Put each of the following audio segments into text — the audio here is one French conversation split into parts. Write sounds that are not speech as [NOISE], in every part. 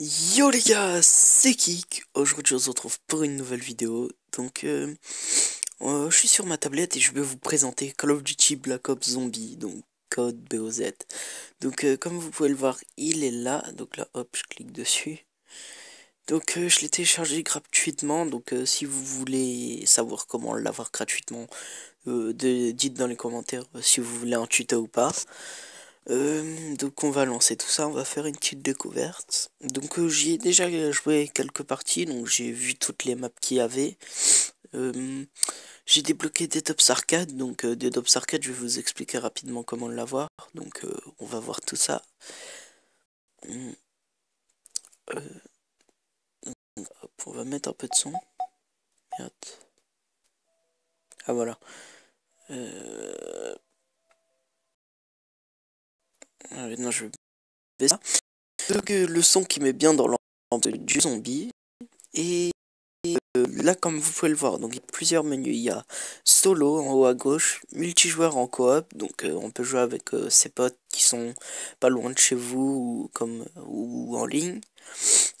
Yo les gars, c'est Kik. Aujourd'hui, on se retrouve pour une nouvelle vidéo. Donc, euh, euh, je suis sur ma tablette et je vais vous présenter Call of Duty Black Ops Zombie, donc code BOZ. Donc, euh, comme vous pouvez le voir, il est là. Donc là, hop, je clique dessus. Donc, je l'ai téléchargé gratuitement. Donc, si vous voulez savoir comment l'avoir gratuitement, dites dans les commentaires si vous voulez un tuto ou pas. Euh, donc on va lancer tout ça, on va faire une petite découverte. Donc j'ai euh, j'y ai déjà joué quelques parties, donc j'ai vu toutes les maps qu'il y avait. Euh, j'ai débloqué des tops arcade, donc des tops arcade je vais vous expliquer rapidement comment l'avoir. Donc on va voir tout ça. on va mettre un peu de son. Ah voilà. Ah je vais ça. Donc, le son qui met bien dans l'ambiance du zombie. Et, euh, là, comme vous pouvez le voir, donc il y a plusieurs menus. Il y a solo en haut à gauche, multijoueur en coop. Donc, euh, on peut jouer avec euh, ses potes qui sont pas loin de chez vous ou, comme, ou en ligne.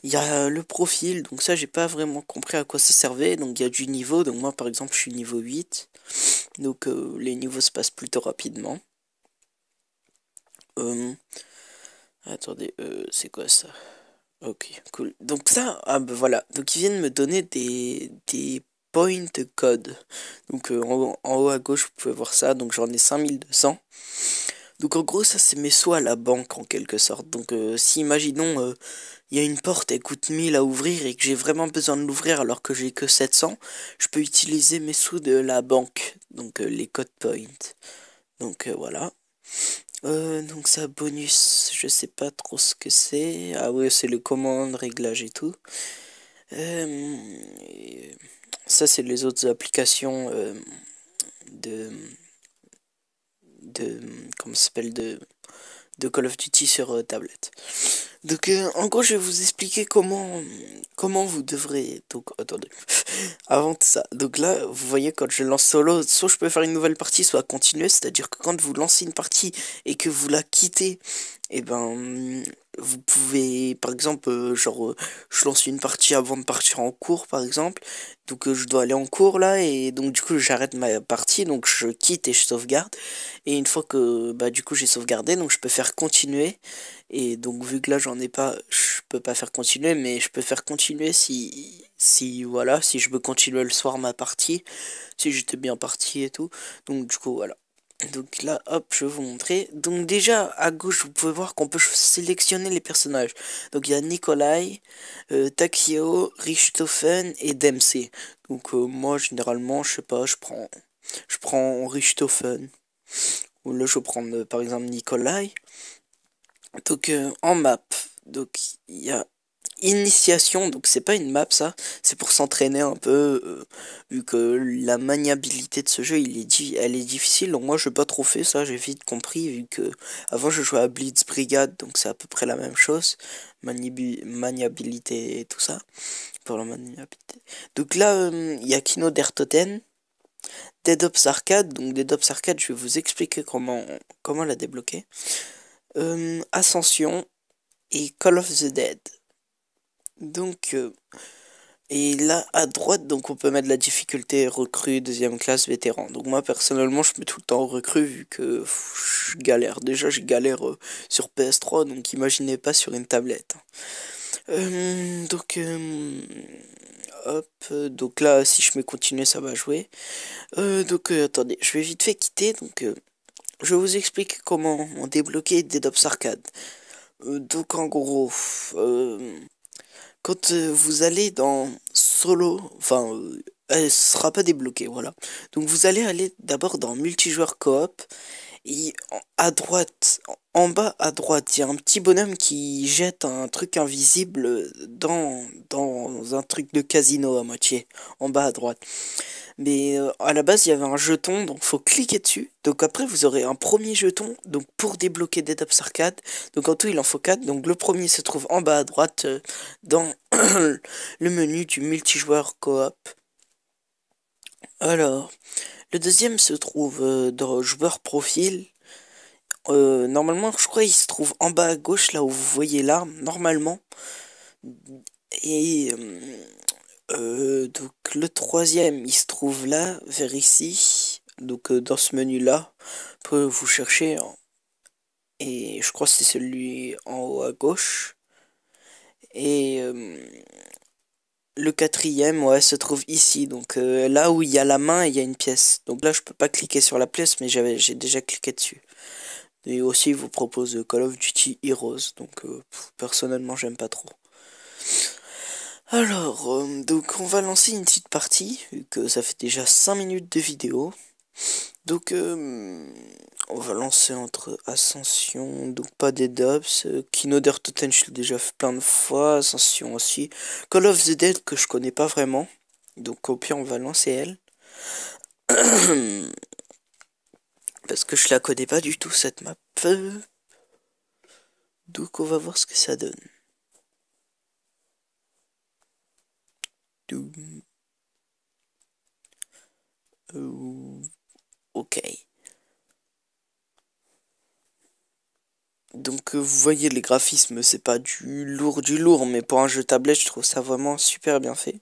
Il y a le profil, donc ça j'ai pas vraiment compris à quoi ça servait. Donc il y a du niveau, donc moi par exemple je suis niveau 8. Donc les niveaux se passent plutôt rapidement. Euh, attendez, euh, c'est quoi ça Ok, cool. Donc ça, ah bah voilà. Donc ils viennent me donner des, points point code. Donc euh, en, haut à gauche, vous pouvez voir ça. Donc j'en ai 5200. Donc en gros, ça c'est mes sous à la banque en quelque sorte. Donc si imaginons, il y a une porte, elle coûte 1000 à ouvrir et que j'ai vraiment besoin de l'ouvrir alors que j'ai que 700, je peux utiliser mes sous de la banque. Donc les codes points. Donc voilà. Euh, donc ça bonus, je sais pas trop ce que c'est. Ah oui, c'est le commande, réglage et tout. Euh, ça c'est les autres applications euh, de de comment s'appelle de de Call of Duty sur tablette. Donc en gros, je vais vous expliquer comment comment vous devrez donc attendez. [LAUGHS] avant ça. Donc là, vous voyez, quand je lance solo, soit je peux faire une nouvelle partie, soit continuer. C'est-à-dire que quand vous lancez une partie et que vous la quittez, et eh ben vous pouvez, par exemple, euh, genre, euh, je lance une partie avant de partir en cours, par exemple. Donc, euh, je dois aller en cours là, et donc, du coup, j'arrête ma partie, donc je quitte et je sauvegarde. Et une fois que, bah, du coup, j'ai sauvegardé, donc je peux faire continuer. Et donc, vu que là, j'en ai pas, je peux pas faire continuer, mais je peux faire continuer si, si, voilà, si je veux continuer le soir ma partie, si j'étais bien parti et tout. Donc, du coup, voilà. Donc là, hop, je vais vous montrer. Donc déjà, à gauche, vous pouvez voir qu'on peut sélectionner les personnages. Donc il y a Nikolai, euh, Takio, et Dempsey. Donc euh, moi, généralement, je sais pas, je prends... Je prends Richtofen Ou là, je vais prendre, euh, par exemple, Nikolai. Donc en map, donc il y a initiation, donc c'est pas une map ça, c'est pour s'entraîner un peu, euh, vu que la maniabilité de ce jeu il est elle est difficile, donc moi je pas trop fait ça, j'ai vite compris, vu que avant je jouais à Blitz Brigade, donc c'est à peu près la même chose, maniabilité et tout ça, pour la maniabilité. Donc là, euh, il Kino Dead Ops Arcade, donc Dead Ops Arcade je vais vous expliquer comment, comment la débloquer, euh, Ascension et Call of the Dead. Donc, euh, et là, à droite, donc on peut mettre la difficulté recrue, deuxième classe, vétéran. Donc moi, personnellement, je mets tout le temps recrue, vu que je galère. Déjà, je galère euh, sur PS3, donc imaginez pas sur une tablette. Euh, donc, hop, donc là, si je mets continuer, ça va jouer. donc, attendez, je vais vite fait quitter, donc... je vous explique comment débloquer DDoS Arcade. donc en gros, quand euh, vous allez dans solo, enfin, euh, elle sera pas débloquée, voilà. Donc vous allez aller d'abord dans multijoueur coop à droite, en bas à droite, il y a un petit bonhomme qui jette un truc invisible dans, dans un truc de casino à moitié, en bas à droite. Mais euh, à la base, il y avait un jeton, donc faut cliquer dessus. Donc après, vous aurez un premier jeton donc pour débloquer des ups arcade. Donc en tout, il en faut quatre. Donc le premier se trouve en bas à droite euh, dans [CLEARS THROAT] le menu du multijoueur coop. Alors, le deuxième se trouve euh, dans joueur profil. Euh, normalement, je crois il se trouve en bas à gauche, là où vous voyez l'arme, normalement. Et euh, donc le troisième, il se trouve là, vers ici. Donc dans ce menu là, peut vous chercher. Et je crois que c'est celui en haut à gauche. Et le quatrième, ouais, se trouve ici. Donc euh, là où il y a la main, il y a une pièce. Donc là, je peux pas cliquer sur la pièce, mais j'ai déjà cliqué dessus. Et aussi, il vous propose euh, Call of Duty Heroes. Donc euh, personnellement, j'aime pas trop. Alors, donc on va lancer une petite partie, vu que ça fait déjà 5 minutes de vidéo. Donc, euh, on va lancer entre Ascension, donc pas des Dubs, euh, Kino der je l'ai déjà fait plein de fois, Ascension aussi, Call of the Dead que je connais pas vraiment, donc au pire on va lancer elle. [CLEARS THROAT] Parce que je la connais pas du tout cette map. Donc on va voir ce que ça donne. Euh, OK. Donc euh, vous voyez les graphismes, c'est pas du lourd du lourd, mais pour un jeu tablette, je trouve ça vraiment super bien fait.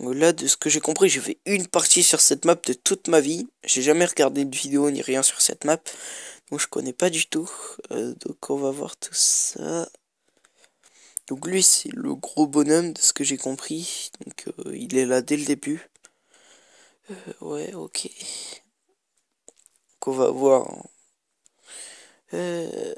Donc là, de ce que j'ai compris, j'ai fait une partie sur cette map de toute ma vie. J'ai jamais regardé de vidéo ni rien sur cette map, donc je connais pas du tout. Euh, donc on va voir tout ça. Donc lui, c'est le gros bonhomme de ce que j'ai compris. Donc euh, il est là dès le début. ouais, ok va voir euh,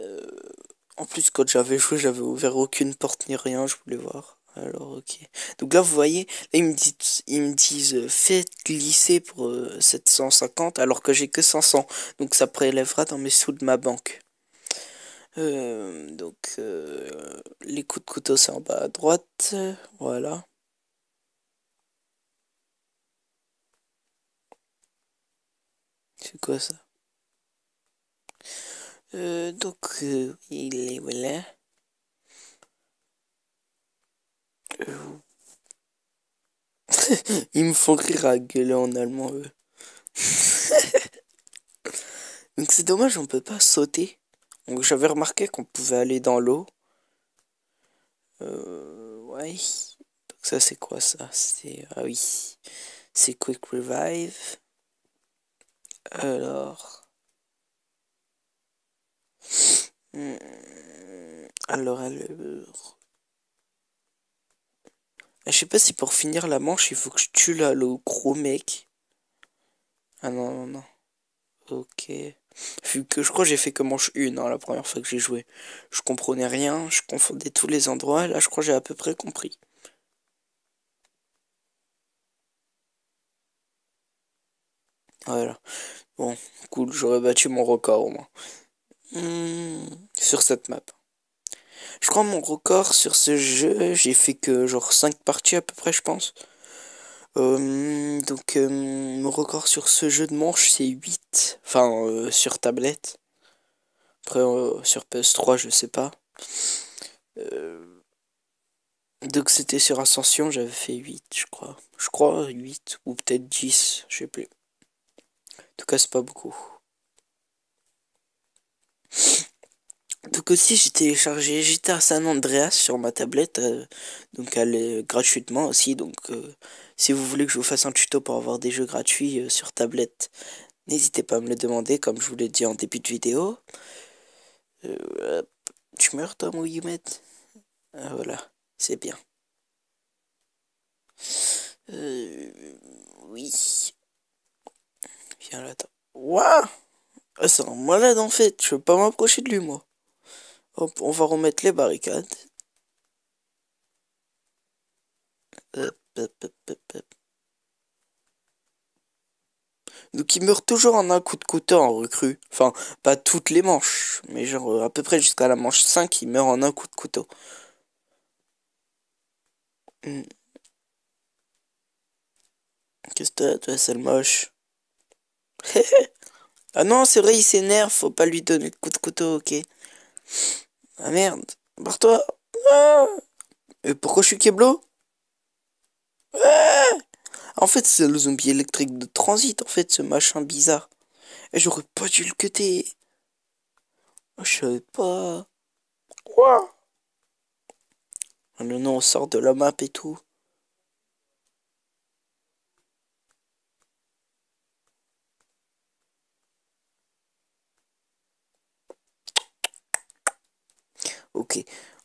En plus, quand j'avais joué, j'avais ouvert aucune porte ni rien, je voulais voir. Alors, ok. Donc là, vous voyez, là, ils me dit, ils me disent euh, faites glisser pour 750, euh, alors que j'ai que 500. Donc ça prélèvera dans mes sous de ma banque. donc, les coups de couteau, c'est en bas à droite. Voilà. C'est quoi ça euh, donc, euh, il est là. Euh. [LAUGHS] Ils me font rire à gueuler en allemand, eux. [LAUGHS] donc, c'est dommage, on peut pas sauter. Donc J'avais remarqué qu'on pouvait aller dans l'eau. Euh, ouais. Donc, ça, c'est quoi ça C'est. Ah oui. C'est Quick Revive. Alors. Alors, hmm. alors. Je sais pas si pour finir la manche, il faut que je tue là, le gros mec. Ah non, non, non. Ok. Vu que je crois que j'ai fait que manche une hein, la première fois que j'ai joué. Je comprenais rien, je confondais tous les endroits. Là, je crois que j'ai à peu près compris. Voilà. Bon, cool, j'aurais battu mon record au moins. Hmm, sur cette map. Je crois mon record sur ce jeu, j'ai fait que genre 5 parties à peu près, je pense. Euh, donc euh, mon record sur ce jeu de manche c'est 8. Enfin euh, sur tablette. Après sur PS3 je sais pas. donc c'était sur Ascension j'avais fait 8 je crois. Je crois 8 ou peut-être 10, je sais plus. En tout cas c'est pas beaucoup. aussi j'ai téléchargé GTA San Andreas sur ma tablette, euh, donc elle est euh, gratuitement aussi, donc euh, si vous voulez que je vous fasse un tuto pour avoir des jeux gratuits sur tablette, n'hésitez pas à me le demander comme je vous l'ai dit en début de vidéo. tu meurs toi mon Yumet ah, Voilà, c'est bien. oui. Viens là, attends. Waouh ah, c'est un malade en fait, je veux pas m'approcher de lui moi on va remettre les barricades. Donc il meurt toujours en un coup de couteau en recrue. Enfin, pas toutes les manches, mais genre euh, à peu près jusqu'à la manche 5, il meurt en un coup de couteau. Hmm. Qu'est-ce que t'as, toi, sale moche [LAUGHS] Ah non, c'est vrai, il s'énerve, faut pas lui donner le coup de couteau, ok. Ah merde, barre-toi. Ah. Et pourquoi je suis Keblo ah. En fait, c'est le zombie électrique de transit, en fait, ce machin bizarre. Et j'aurais pas dû le cuter. Ah, je savais pas. Quoi Le nom on sort de la map et tout. ok.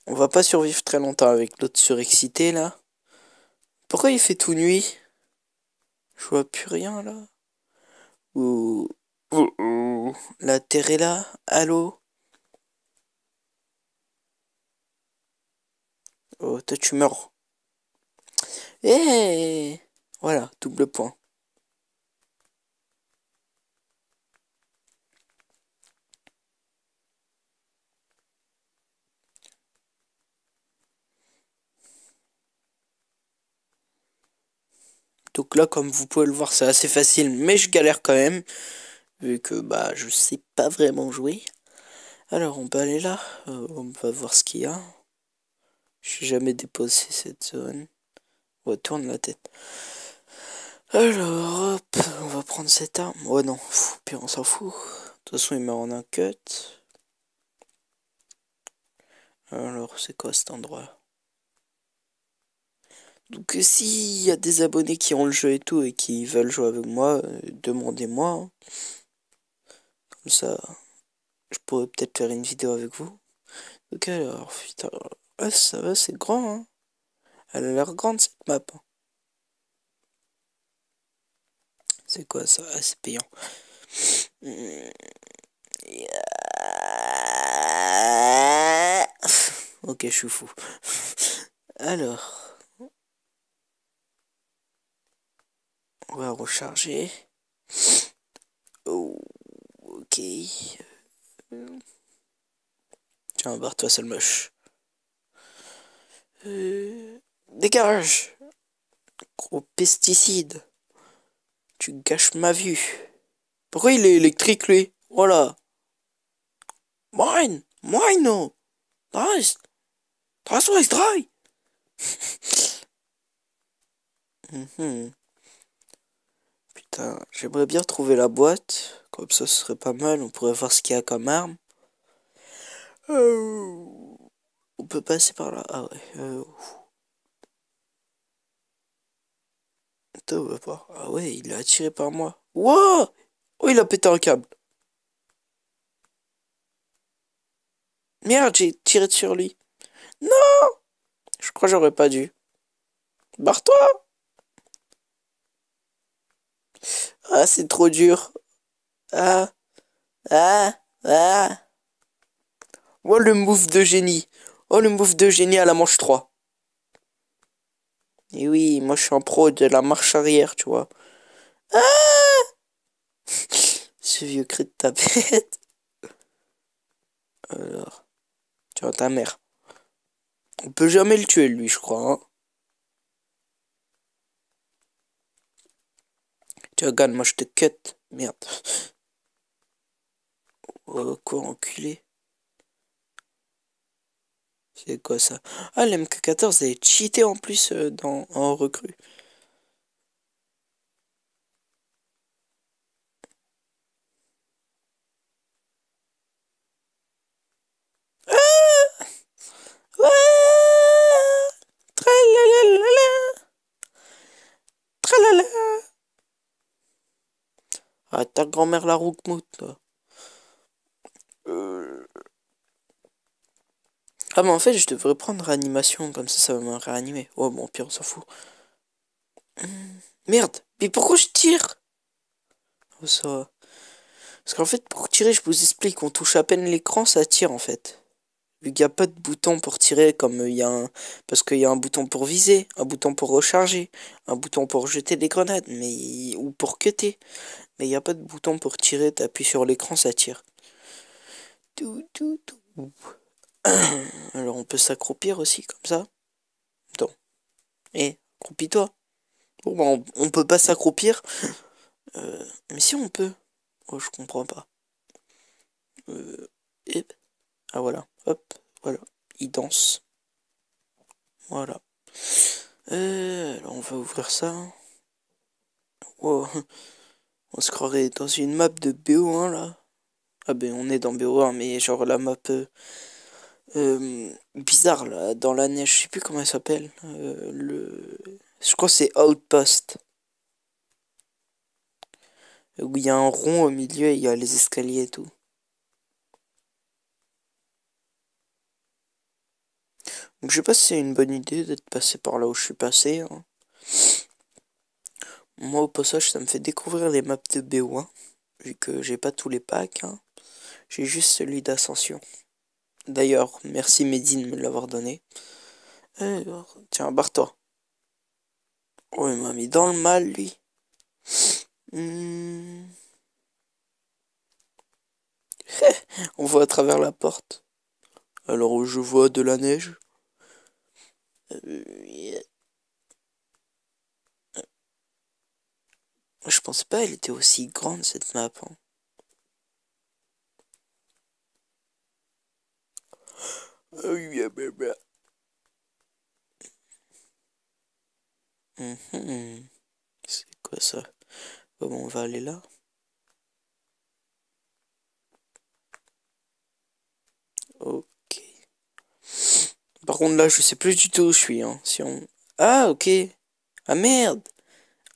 On va pas survivre très longtemps avec l'autre surexcité, là. Pourquoi il fait tout nuit Je vois plus rien, là. Ouh. Ouh, La terre est là Allô Oh, toi, tu meurs. Eh, eh, eh. Voilà, double point. Donc là, comme vous pouvez le voir, c'est assez facile, mais je galère quand même, vu que bah je sais pas vraiment jouer. Alors on peut aller là, euh, on va voir ce qu'il y a. Je n'ai jamais déposé cette zone. On tourne la tête. Alors, hop, on va prendre cette arme. Oh non, on s'en fout. De toute façon, il m'a en un cut. Alors, c'est quoi cet endroit donc euh, s'il y a des abonnés qui ont le jeu et tout et qui veulent jouer avec moi, euh, demandez-moi. Hein. Comme ça, je pourrais peut-être faire une vidéo avec vous. Donc alors, putain, ah, ça va, c'est grand. Hein Elle a l'air grande cette map. Hein. C'est quoi ça ah, C'est payant. [LAUGHS] ok, je suis fou. [LAUGHS] Alors... On va recharger. Oh, ok. Tiens, barre-toi, sale moche. Euh, dégage Gros pesticide Tu gâches ma vue. Pourquoi il est électrique, lui Voilà. Mine Mine, non Nice dry. [LAUGHS] Mhm j'aimerais bien trouver la boîte. Comme ça, ce serait pas mal. On pourrait voir ce qu'il y a comme arme. Euh, on peut passer par là. Ah ouais. pas. Euh, ah ouais, il a attiré par moi. Waouh Oh, il a pété un câble. Merde, j'ai tiré sur lui. Non Je crois que j'aurais pas dû. Barre-toi ah, c'est trop dur. Ah. Ah. Ah. Oh, le move de génie. Oh, le move de génie à la manche 3. Et oui, moi, je suis un pro de la marche arrière, tu vois. Ah [LAUGHS] Ce vieux cri de ta bête. Alors. Tu ta mère. On peut jamais le tuer, lui, je crois. Hein. Regarde, moi je te cut. Merde. Oh, quoi, enculé C'est quoi ça Ah, l'MK14, elle est cheaté en plus euh, dans, en recrue. ta grand-mère la roue là. Euh. Ah, mais en fait, je devrais prendre réanimation, comme ça, ça va me réanimer. Oh, bon, pire, on s'en fout. merde, mais pourquoi je tire Oh, ça. Parce qu'en fait, pour tirer, je vous explique, on touche à peine l'écran, ça tire, en fait. Il n'y a pas de bouton pour tirer comme euh, il y a un... Parce qu'il y a un bouton pour viser, un bouton pour recharger, un bouton pour jeter des grenades, mais... ou pour cutter. Mais il n'y a pas de bouton pour tirer, t'appuies sur l'écran, ça tire. Tout, tout, tout. [COUGHS] Alors on peut s'accroupir aussi, comme ça. Donc. et accroupis-toi. Bon, bah, on, peut pas s'accroupir. Euh, mais si on peut. Oh, je comprends pas. Euh, ah voilà, hop, voilà, il danse. Voilà. Euh, alors on va ouvrir ça. On se croirait dans une map de BO1 là. Ah ben on est dans BO1 mais genre la map euh, euh, bizarre là, dans la neige, je sais plus comment elle s'appelle. le... Je crois que c'est Outpost. Où il y a un rond au milieu et il y a les escaliers et tout. Donc je sais pas si c'est une bonne idée d'être passé par là où je suis passé. Hein. Moi au passage ça me fait découvrir les maps de BO1. Vu que j'ai pas tous les packs. Hein. J'ai juste celui d'ascension. D'ailleurs, merci Mehdi de me l'avoir donné. tiens, barre-toi. Oh, il m'a mis dans le mal, lui. Hmm. [LAUGHS] On voit à travers la porte. Alors je vois de la neige. Je pense pas elle était aussi grande cette map. Hein. Ah ah bah, bah. Mhm. C'est quoi ça Bon, on va aller là. Par contre, là, je sais plus du tout où je suis. Hein. Si on... Ah, ok. Ah, merde.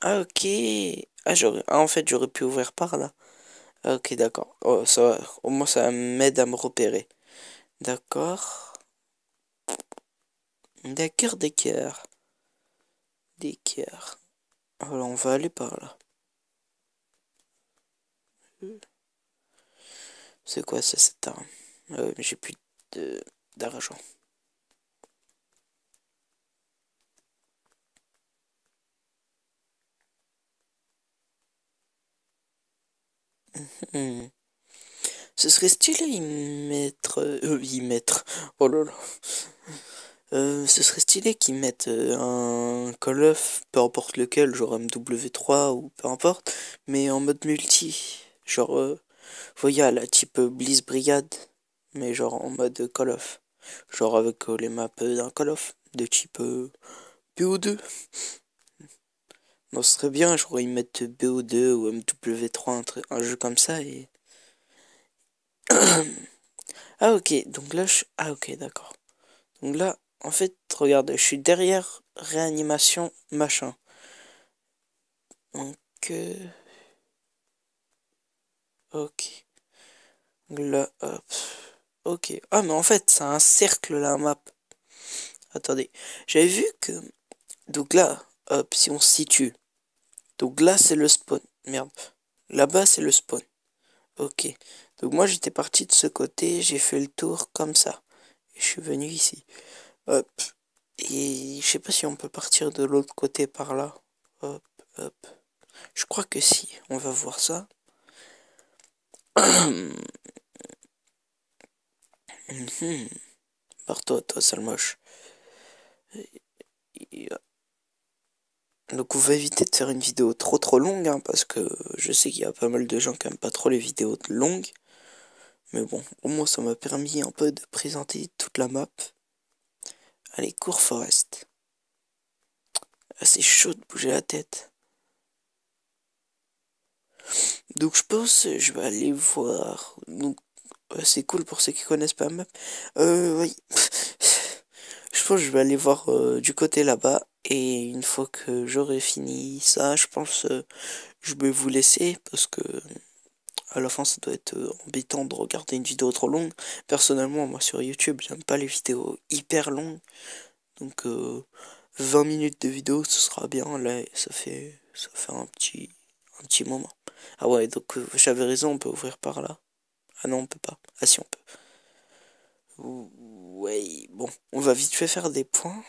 Ah, ok. Ah, ah en fait, j'aurais pu ouvrir par là. Ah, ok, d'accord. Oh, ça Au moins, ça m'aide à me repérer. D'accord. D'accord, d'accord. D'accord. Alors, on va aller par là. C'est quoi ça, cette arme euh, J'ai plus d'argent. Mm-hmm. Ce serait stylé y mettre... Euh, mettre... Oh euh, ce serait stylé qu'ils mettent euh, un Call of, peu importe lequel, genre MW3 ou peu importe, mais en mode multi. Genre, euh, la type Bliss Brigade, mais genre en mode Call of. Genre avec les maps d'un Call of, de type PO2. Non, ce serait bien, je pourrais y mettre BO2 ou MW3, un, un jeu comme ça, et... [CLEARS THROAT] ah, ok, donc là, je... Ah, ok, d'accord. Donc là, en fait, regarde, je suis derrière réanimation, machin. Donc... Euh, ok. Là, hop. Ok. Ah, mais en fait, c'est un cercle, la map. Attendez. J'avais vu que... Donc là, Hop, si on se situe. Donc là, c'est le spawn. Merde. Là-bas, c'est le spawn. Ok. Donc moi, j'étais parti de ce côté. J'ai fait le tour comme ça. Et je suis venu ici. Hop. Et je sais pas si on peut partir de l'autre côté par là. Hop, hop. Je crois que si. On va voir ça. Par [COUGHS] mhm. toi, toi, sale moche. Donc on va éviter de faire une vidéo trop trop longue, hein, parce que je sais qu'il y a pas mal de gens qui aiment pas trop les vidéos longues. Mais bon, au moins ça m'a permis un peu de présenter toute la map. Allez, cours Forest. Ah, c'est chaud de bouger la tête. Donc je pense je vais aller voir. Donc c'est cool pour ceux qui connaissent pas la map. Euh oui. [LAUGHS] je pense que je vais aller voir euh, du côté là-bas. Et une fois que j'aurai fini ça, je pense que euh, je vais vous laisser parce que à la fin ça doit être euh, embêtant de regarder une vidéo trop longue. Personnellement, moi sur YouTube, j'aime pas les vidéos hyper longues. Donc 20 euh, minutes de vidéo, ce sera bien. Là, ça fait ça fait un petit un petit moment. Ah ouais, donc j'avais raison, on peut ouvrir par là. Ah non, on peut pas. Ah si, on peut. Ouais, bon, on va vite fait faire des points.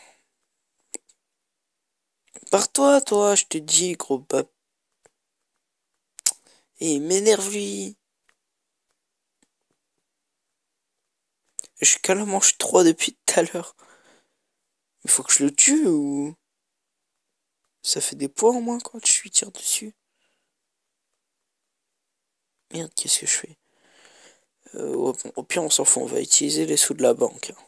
Par toi, toi, je te dis, gros pape. Et m'énerve lui. Je suis la manche 3 depuis tout à l'heure. Il faut que je le tue ou... Ça fait des poids, au moins quand je suis tire dessus. Merde, qu'est-ce que je fais euh, Au pire, on s'en fout, on va utiliser les sous de la banque. Hein.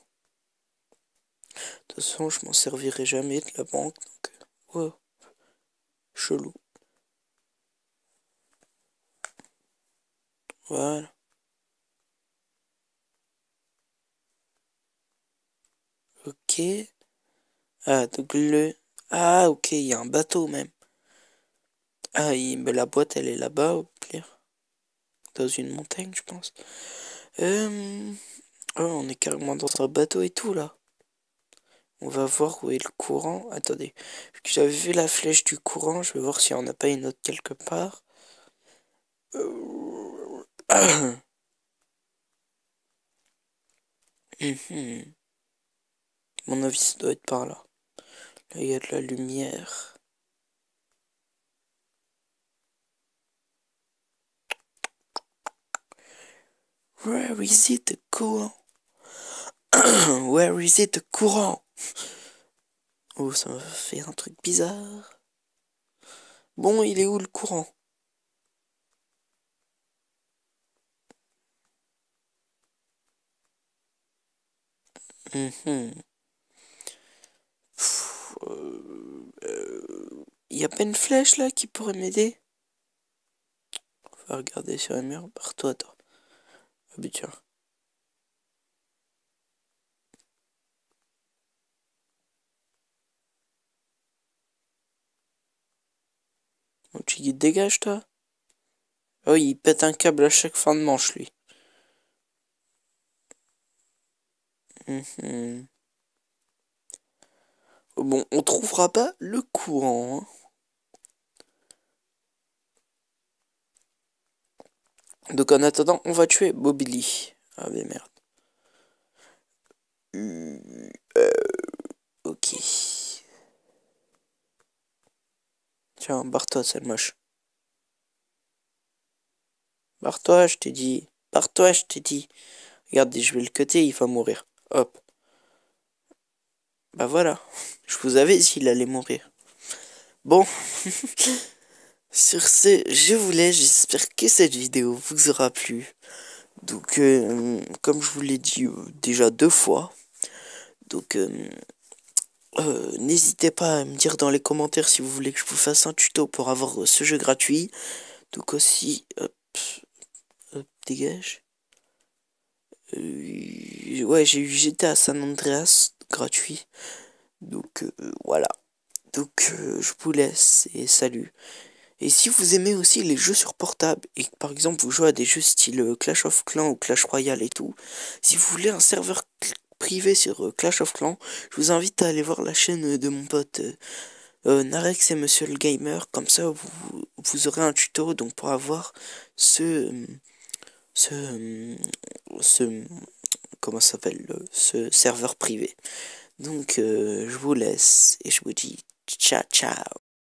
De toute façon, je m'en servirai jamais de la banque. Donc... Euh. Chelou. Voilà. Ok. Ah, donc le... Ah, ok, il y a un bateau même. Ah, il... Mais la boîte, elle est là-bas, au pire. Dans une montagne, je pense. Euh, oh, on est carrément dans un bateau et tout, là. On va voir où est le courant. Attendez, j'avais vu la flèche du courant, je vais voir s'il n'y en a pas une autre quelque part. [COUGHS] Mon avis, ça doit être par là. Là, il y a de la lumière. Where is it courant? [COUGHS] Where is it courant? Oh, ça me fait un truc bizarre. Bon, il est où le courant Il mhm. euh, euh, a pas une flèche là qui pourrait m'aider On va regarder sur les murs. Par toi, toi. Ah, bah, Tu dis dégage toi oui oh, il pète un câble à chaque fin de manche lui. Mhm. Bon, on trouvera pas le courant. Hein. Donc en attendant, on va tuer Bobby Ah mais merde. Euh, tiens, barre-toi, moche. Barre-toi, je t'ai dit. Barre-toi, je t'ai dit. Regardez, je vais le côté il va mourir. Hop. Bah voilà. Je vous avais il allait mourir. Bon. [LAUGHS] Sur ce, je vous J'espère que cette vidéo vous aura plu. Donc, euh, comme je vous l'ai dit euh, déjà deux fois. Donc, euh, euh, n'hésitez pas à me dire dans les commentaires si vous voulez que je vous fasse un tuto pour avoir euh, ce jeu gratuit. Donc aussi, dégage. Euh, ouais, j'ai eu GTA San Andreas gratuit. Donc voilà. Donc je vous laisse et salut. Et si vous aimez aussi les jeux sur portable et par exemple vous jouez à des jeux style Clash of Clans ou Clash Royale et tout, si vous voulez un serveur privé sur euh, Clash of Clans, je vous invite à aller voir la chaîne euh, de mon pote euh, Narex et Monsieur le Gamer. Comme ça, vous, aurez un tuto donc pour avoir ce ce ce comment s'appelle ce serveur privé. Donc, je vous laisse et je vous dis ciao ciao.